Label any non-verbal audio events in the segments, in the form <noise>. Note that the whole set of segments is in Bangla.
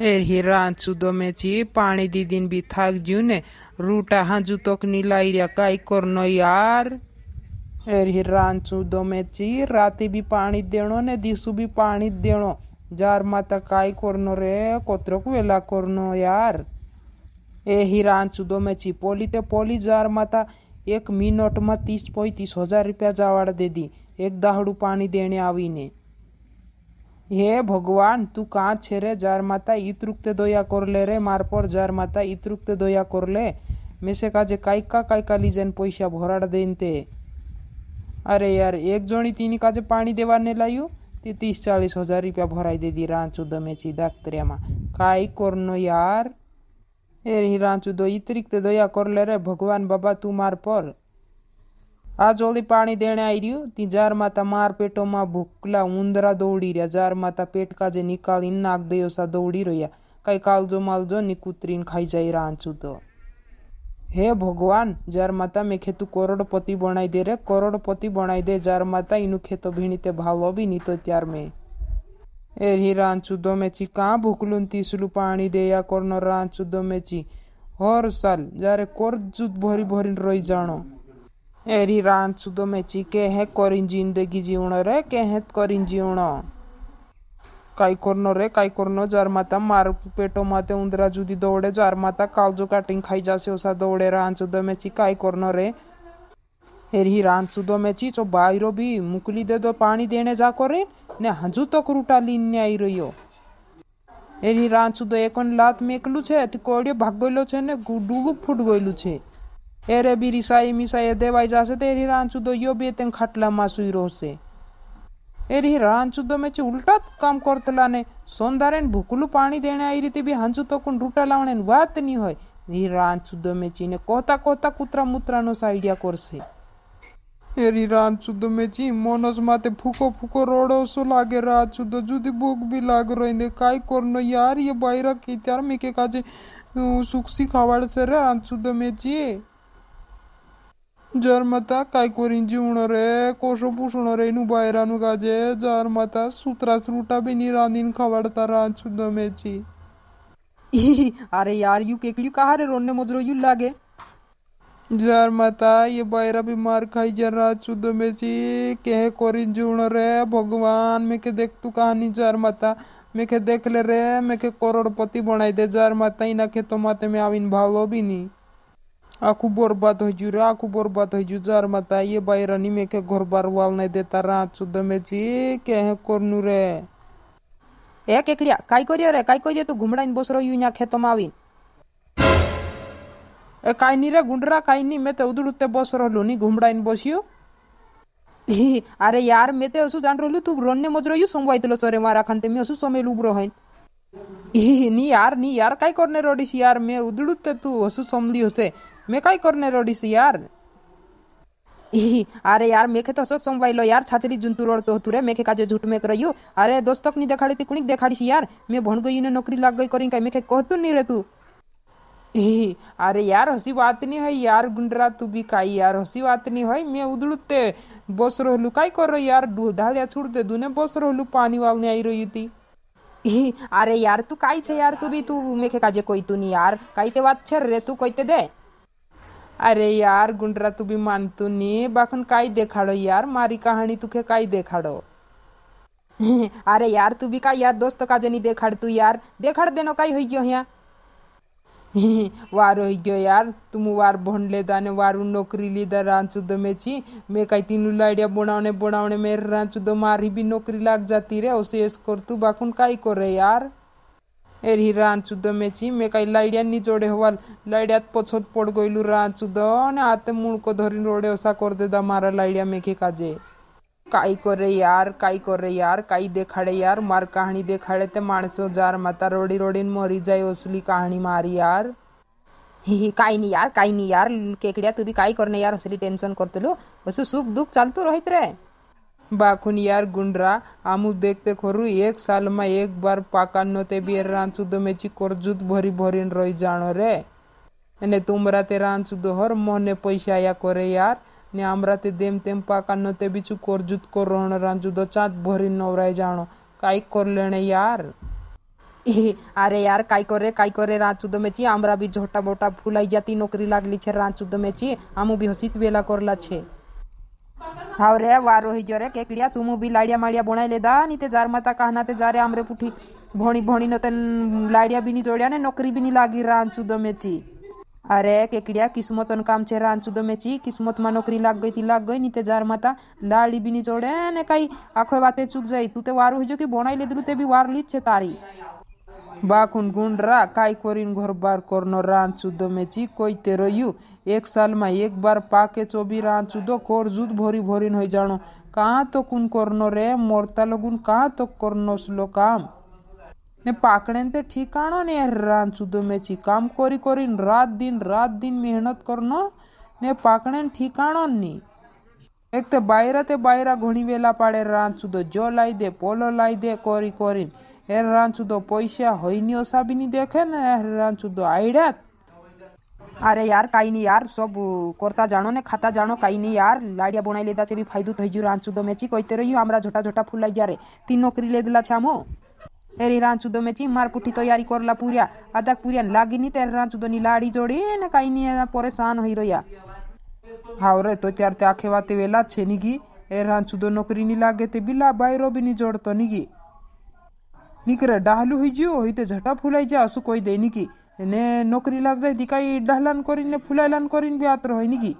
एर हीरा आंसू दो में ची पानी दी दिन भी थाक जू रूटा हाँ तक नीलाई रिया काई करनो यार एर हीरा आंसू दो में ची राती भी पानी देनो ने दिसू भी पानी देनो जार माता काई करनो रे कोतरो को वेला करनो यार ए हीरा आंसू दो में ची पोली ते पोली जार माता एक मिनट में तीस पैंतीस हजार रुपया जावाड़ दे दी एक दाहड़ू पानी देने आवी ने ಹೇ ಭಗವಾನ್ ತು ಕಾಚೆರೆ ಜಾರ್ಮಾತಾ ಇತೃಕ್ತೆ ದೊಯ್ಯ ಕೊರ್ಲೆರೆ ಮಾರ್ಪರ್ ಜಾರ್ಮಾತಾ ಇತೃಕ್ತೆ ದೊಯ್ಯ ಕೊರ್ಲೆ মেসে কাজে কাইকা কাইকা লিজেন পয়সা ভরাড় দেনতে আরে યાર એક જોણી તીની કાજે પાણી દેવાને લાયું તે ત્રીસ ચાલીસ હજાર રૂપિયા ભરાઈ દીધી રાંચુ દમેચી દાખતરિયામાં કાંઈ કોરનો યાર એ રાંચુ દો ઈતરીક તે દયા કર લે રે ભગવાન બાબા તું માર પર આ જોલી પાણી દેણે આર્યું તી જાર માતા માર પેટોમાં ભૂકલા ઉંદરા દોડી રહ્યા જાર માતા પેટકા જે નિકાલ ઇન્નાક દેવસા દોડી રહ્યા કઈ કાલજો માલજો નિકુતરીને ખાઈ જાય રાંચું તો હે ભગવાન જાર માતા મેં ખેતું કરોડપતિ બનાવી દે રે કરોડપતિ બનાવી દે જાર માતા એનું ખેતો ભીણીતે ભાલો બી નહીં તો ત્યાર મેં એ રી રાંચુદો મેચી કાં ભૂકલું તીસલું પાણી દેયા કોરનો રાંચુદો મેચી હર સાલ જ્યારે કોર જૂથ ભરી ભરીને રહી જાણો एरी रांद सुदो मेची के है करीन जिंदगी जीवणो রে কে হে করিন जीवणो কাই করন রে কাই করন যার মাতা মার পেটো মাতে উন্দরা যদি দৌড়ে যার মাতা কাল কালজো কাটিং খাই যাসে ওসা দৌড়ে রান চুদো মেচি কাই করন রে এরি রান চুদো মেচি চো বাইরো বি মুকলি দে দো পানি দেনে যা করে নে হাজু তো ক্রুটা লিন নে আই রইও এরি রান চুদো এখন লাত মেকলু ছে তি কোড়ে ভাগ গইলো ছে নে গুডুগু ফুট গইলু ছে Ere birisai misai dewai zasete eri ranchu do yo beten khatla masui rohse. एरी रांचु तो मेचे उल्टात काम करतला ने सोंदारेन भुकलू पाणी देणे आई रीती बी हांचू तो कोण रूटा लावणे वात नी होय ही रांचु तो मेची ने कोता कोता कुत्रा मुत्रानो साइडिया करसे એરી રાન સુધો મેચી મોનસ માતે ફૂકો ફૂકો રોડો સો લાગે રાત સુધો જુદી ભૂખ બી લાગ રોઈ ને કાઈ કરનો યાર યે બાયરા કી ત્યાર મીકે કાજે સુખસી ખાવાડ સરે રાન સુધો મેચી जार माता काय करीन जेवण रे कसो पुसण रे न्हू बायरान गाजे जार माता सुत्रास रुटा बेनी रानीन खवाडता रान सुद्दा मेची अरे यार यू केकलियो कहा रे रोने मजरो यू लागे जार माता ये बायरा भी मार खाई जा रात सुद्ध में ची कह करीन जुण रे भगवान मैं देख तू कहानी जार माता मैं देख ले रे मैं करोड़पति बनाई दे जार माता इना के तो माते में आविन भालो भी नहीं aku borbat hojur aku borbat hojur jar mata ye bairani me ke ghor barwal ne deta raat sudda me ke he kornu re ए केकड़िया काई करियो रे काई करियो तू घुमड़ा इन बोसरो यूं या खेतो मावीन ए काई नी गुंडरा काई नी मैं ते उधर उते बोसरो लूनी घुमड़ा इन अरे यार मैं तो असु जान रोलू तू रोने मज यू सोमवाई तलो सरे मारा खंते मैं असु सोमे लुबरो हन नी यार नी यार काई करने सी यार मैं उधड़ू ते तू असु हो से मी काय करणार रडीस यार আরে यार মেখে তো সব সময় লো यार ছাচরি জুন্তু রোড তো তুরে মেখে কাজে ঝুট মেক রইউ আরে দোস্তক নি দেখাড়ি তি কুনিক দেখাড়িস यार মে ভণ গই ইনে নকরি লাগ গই করিন কাই মেখে কহতু নি রে তু আরে यार हंसी बात नहीं है यार गुंडरा तू भी काई यार हंसी बात नहीं है मैं उदड़ते बस रहलू काई कर रही यार ढालिया छूट दे दूने बस रहलू पानी वालने आई रही थी আরে यार तू काई छे यार तू भी तू मेखे काजे कोई तू नहीं यार काई ते बात छे रे तू कोई ते दे अरे यार गुंडरा तू भी मानतू नी बाखन का देखाड़ो यार मारी कहानी तुखे का देखाड़ो <laughs> अरे यार तू भी का यार दोस्त का जनी देखाड़ तू यार देखाड़ देनो काई हुई यहाँ वार हो गयो यार तुम वार भोंडले दाने वारू नौकरी लीदा रांचू दो में ची मैं कहीं तीन लाइडिया बोनावने बोनावने मेरे रांचू दो मारी भी नौकरी लाग जाती रे उसे स्कोर तू बाकुन काई को रे यार एरही रान चुद्द मेची मे काही लायड्यांनी जोडे होवाल लायड्यात पछोत पड गोयलू रान चुद्द आणि आता मुळको धरीन रोडे असा कर देदा मारा लायड्या मेखे काजे काही करे यार काही करे यार काही देखाडे यार मार कहाणी देखाडे ते माणसं जार माता रोडी रोडीन मरी जाय असली कहाणी मारी यार ही ही काही नाही यार काही नाही यार केकड्या तुम्ही काही करणे यार असली टेन्शन करतलो असं सुख दुःख चालतो रोहित बाखुनियार गुंडरा आमु देखते खोरु एक साल में एक बार पाकानो ते भी रांचुदो में ची करजुद भरी भरीन रही जानो रे ने तुमरा ते रांचुदो हर मोहने पैसा या करे यार ने आमरा ते देम तेम पाकानो ते भी चु करजुद को रोहन रांचुदो चाँद भरीन नवराय जानो काई कर लेने यार আরে यार काय করে काय করে রাঁচু দমেছি আমরা বি ঝোটা মোটা ফুলাই জাতি নকরি লাগলি ছে রাঁচু দমেছি আমু বি হসিত বেলা করলা ছে हाँ रे वारो ही जरे केकडिया तुम भी लाड़िया माड़िया बोणायले दा नी जार माता कहना ते जारे आमरे पुठी भोणी भोणी न ते लाड़िया भी नी जोड्या ने नौकरी भी नहीं लागी रांचू दमेची अरे केकड़िया किस्मत अन काम छे रांचू दमेची किस्मत मा नौकरी लाग गई थी लाग गई नीते जार माता लाड़ी भी नी जोड़े ने कई आखो बातें चुक जाई तू ते वारो ही जो कि बोणाई ले द्रुते भी वार ली छे तारी बाकुनगुंडरा काय कोरिन घोरबार कोरनो रान चुदो मेची कोई तेरो यू एक साल में एक बार पाके चोबी रान चुदो कोर जुद भोरी भोरिन हो जानो कहाँ तो कुन कोरनो रे मोरता लगुन कहाँ तो कोरनो स्लो काम ने पाकड़ेन ते ठिकाणो ने रान चुदो मेची काम कोरी कोरिन रात दिन रात दिन मेहनत करनो ને પાકણે ઠીકાણો ની એક તે બાયરા તે બાયરા ઘણી વેલા પાડે રાંચું તો જો લાઈ દે પોલો લાઈ દે કોરી કોરીને এর রাঞ্চুদো পয়সা হইনিও সাবিনি দেখে না এর রাঞ্চুদো আইডাত અરે યાર કાઈ નહીં યાર સબ કરતા જાણો ને ખાતા જાણો કાઈ નહીં યાર લાડિયા બોણાઈ લેતા છે બી ફાયદો થઈ ગયું રાંચુદો મેચી કહીતે રહ્યું આમરા જોટા જોટા ફૂલાઈ ગયા રે તીન નોકરી લેદલા છે આમો એરી રાંચુદો મેચી માર પુઠી તૈયારી કરલા પૂર્યા આદા પૂર્યા લાગી નહીં ત્યારે રાંચુદોની લાડી જોડી ને કાઈ નહીં પરેશાન હોઈ રહ્યા હાવ રે તો ત્યારે તે આખે વાતે વેલા છે ની ગી એ રાંચુદો નોકરીની લાગે તે બિલા બાયરો બી ની જોડતો ની ગી નીકળે ડાહલું હોઈ જ્યું હોય તો ઝટા ફૂલાઈ જાય શું કોઈ દે નીકી ને નોકરી લાગ જાય તી કાંઈ ડાહલાન કરીને ફૂલાયલાન કરીને બી આત્ર હોય નીકી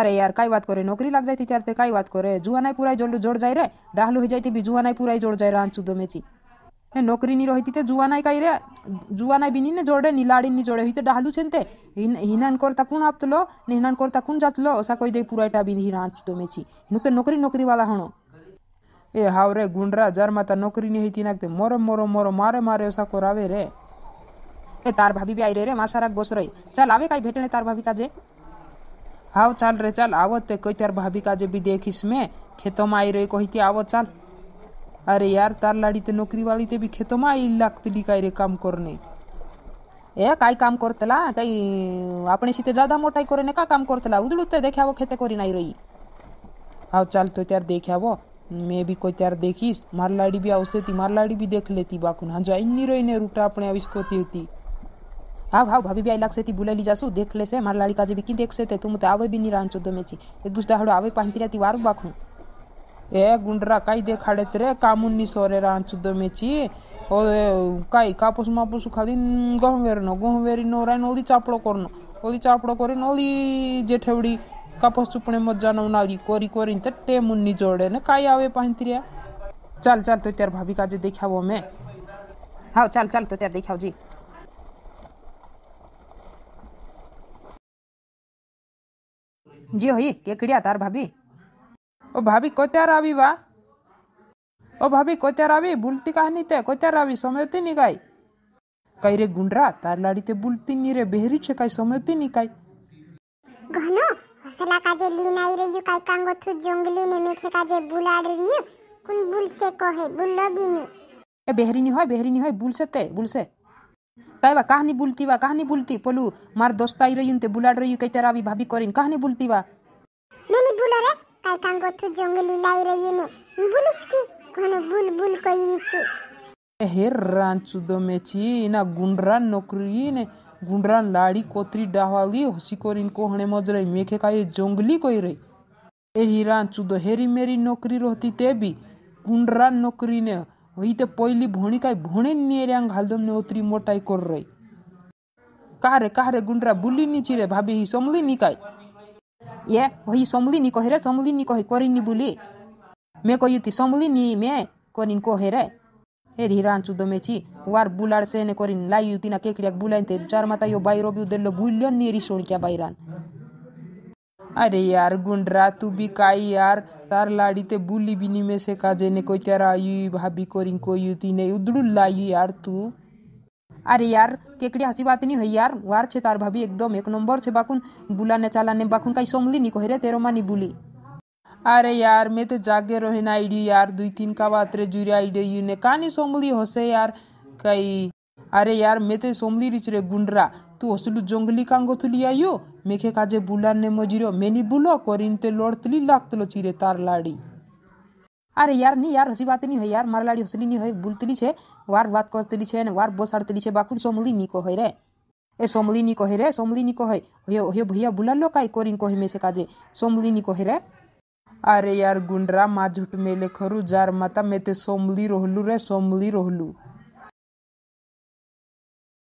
અરે યાર કાંઈ વાત કરે નોકરી લાગ જાય ત્યારે તે કાંઈ વાત કરે જુવાનાય પુરાય જોડલું જોડ જાય રે ડાહલું હોઈ જાય તે બી જુવાનાય પુરાય જોડ જાય રાંચું દમેથી એ નોકરીની રહીતી તે જુવાનાય કાંઈ રે જુવાનાય બીનીને જોડે નીલાડીની જોડે હોય તો ડાહલું છે ને તે હિનાન કરતા કોણ આપતલો ને હિનાન કરતા કોણ જાતલો ઓસા કોઈ દે પુરાયટા બી હિનાન દોમે છી નું તો નોકરી નોકરીવાળા હણો એ હાવરે ગુંડરા જારમાં તાર નોકરીની હૈતી નાખતે મોરો મોરો મોરો મારે મારે સાકોર આવે રે એ તાર ભાભી બી આવી રે માં સારા ગોસ રહી ચાલ આવે કાંઈ ભેટણે તાર ભાભી કાજે હાવ ચાલ રે ચાલ આવો તે કોઈ તાર ભાભી કાજે બી દેખીશ મેં ખેતોમાં આવી રહી કહીતી આવો ચાલ અરે યાર તાર લાડીતે નોકરીવાળીતે બી ખેતોમાં આવી લાગતેલી કાંઈ રે કામ કરને એ કાંઈ કામ કરતલા કઈ આપણે સીતે જાદા મોટાઈ કરે ને કાં કામ કરતલા ઉદળું તે દેખાવો ખેતે કરીને આવી રહી હાવ ચાલ તો ત્યારે દેખાવો મેં બી કોઈ ત્યારે દેખીશ મારી લાડી બી આવશે તી મારી લાડી બી દેખ લેતી બાકુન હાંજો આઈની રહીને રૂટા આપણે આવીશકોતી હતી હા હા ભાભી બી આઈ લાગશે તી બોલાવી જાશું દેખ લેશે મારી લાડી કાજે બી કી દેખશે તે તું તો આવે બી નહીં રાંચો ગમે છે એક દુસ દાડો આવે પાંતી રાતી વારું બાખું એ ગુંડરા કાંઈ દેખાડે તરે કામુનની સોરે રાંચો ગમે છે કાંઈ કાપસ માપસ ખાલી ગહું વેરીનો ગહું વેરીનો રાઈને ઓલી ચાપડો કરનો ઓલી ચાપડો કરીને ઓલી જેઠેવડી कापसूपणे मज्जानं उन्हाळी कोरी कोरीन तर टेमुन्नी जोडेनं काय यावे पाहिंत्रिया चल चल तो तेरे भाभी का जी देखा वो मैं हाँ चल चल तो तेरे देखा जी जी हई के केकड़िया तार भाभी ओ भाभी को त्यार आवी वा ओ भाभी को त्यार आवी भूलती कहानी ते को त्यार आवी समय समयती नहीं गाई कई रे गुंडरा तार लाडी ते बुलती नहीं रे बेहरी छे समय समयती नहीं काय गाना असला কাজে লিনাই नाही रे यू काय कांगो थू जंगली ने मेखे काजे बुलाड री कुन बुल से को है बुल्लो बिनी ए बेहरीनी হয় बेहरीनी होय बुल से ते बुल বুলতি বা কাহানি বুলতি পলু মার দস্তাই রইন তে বুলাড রইউ তারা বি ভাবি করিন কাহনি বুলতি বা মেনি বুলারে কাই কাঙ্গো থু জঙ্গলি লাই নে বুলিস কি কোন বুল বুল কইছি এ হের রান চুদো মেছি না গুনরান নকরিনে गुंडरा लाड़ी कोत्री डावाली होशिकोरिन को हणे मजरे मेखे का ये जंगली कोई रही ए हिरान चुदो हेरी मेरी नौकरी रहती ते भी गुंड्रान नौकरी ने वही ते पहली भोणी का भोणे नेरियांग घालदम ने उतरी मोटाई कर रही कारे रे गुंड्रा बुली नी चिरे भाभी ही समली निकाय ये वही समली नी रे समली नी कोरी नी बुली मैं कोई ती समली नी मैं कोरी को এর heri hiranchu domechi war bular sene korin layu tina kekriak bulainte jarmata yo bayro bi dello bullion ni rishon kya বাইরান আরে ইয়ার গুন্ডরা তুবি কাই ইয়ার তার লাড়িতে বুলি সে কাজে নে কই তারা ইউই ভাবি করিং কই ইউতি নে উদড়ুল্লা লাই ইয়ার তু আরে ইয়ার কেকড়ি হাসি বাত নি হই ইয়ার ওয়ার ছে তার ভাবি একদম এক নম্বর ছে বাকুন বুলানে চালানে বাকুন কাই সঙ্গলি নি কহিরে তেরো মানি বুলি আরে यार मैं तो जागे रोहे ना आईडी यार दुई तीन का बात रे जुरी आईडी यू ने कानी सोमली আরে ইয়ার মেতে সমলি রিচরে গুন্ডরা তু অসলু জঙ্গলি কাঙ্গ থুলিয়াইও মেখে কাজে বুলার নে মজিরো মেনি বুলো করিনতে লড়তলি লাগতলো চিরে তার লাড়ি আরে ইয়ার নি ইয়ার হসি বাতে নি হয় ইয়ার মার লাড়ি হসলি নি হয় বুলতলি ছে ওয়ার বাত করতলি ছে ওয়ার বস আড়তলি ছে বাকুন সমলি নি কো কহে রে এ সমলি নি কহে রে সমলি নি কহে হয়ে হয়ে ভইয়া লো কাই করিন কহে মেসে কাজে সমলি নি কহে রে ଆରେ ୟାର ଗୁଣ୍ଡରା ମା ଝୁଟମେଇ ଲେଖରୁ ଯାର ମାତା ମେତେ ସମ୍ଲି ରହିଲୁ ରେ ସମ୍ଲି ରହିଲୁ